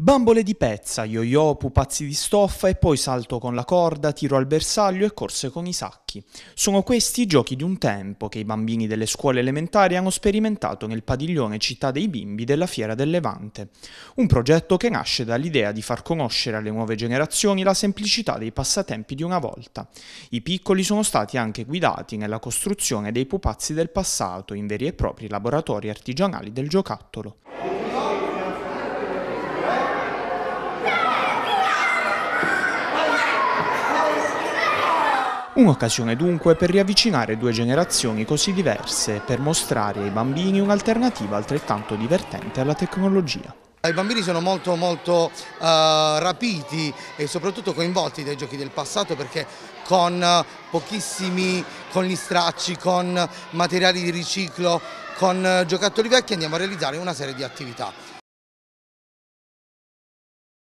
Bambole di pezza, yo-yo, pupazzi di stoffa e poi salto con la corda, tiro al bersaglio e corse con i sacchi. Sono questi i giochi di un tempo che i bambini delle scuole elementari hanno sperimentato nel padiglione Città dei Bimbi della Fiera del Levante. Un progetto che nasce dall'idea di far conoscere alle nuove generazioni la semplicità dei passatempi di una volta. I piccoli sono stati anche guidati nella costruzione dei pupazzi del passato in veri e propri laboratori artigianali del giocattolo. Un'occasione dunque per riavvicinare due generazioni così diverse, per mostrare ai bambini un'alternativa altrettanto divertente alla tecnologia. I bambini sono molto, molto uh, rapiti e soprattutto coinvolti dai giochi del passato perché con eh, pochissimi, con gli stracci, con materiali di riciclo, con eh, giocattoli vecchi andiamo a realizzare una serie di attività.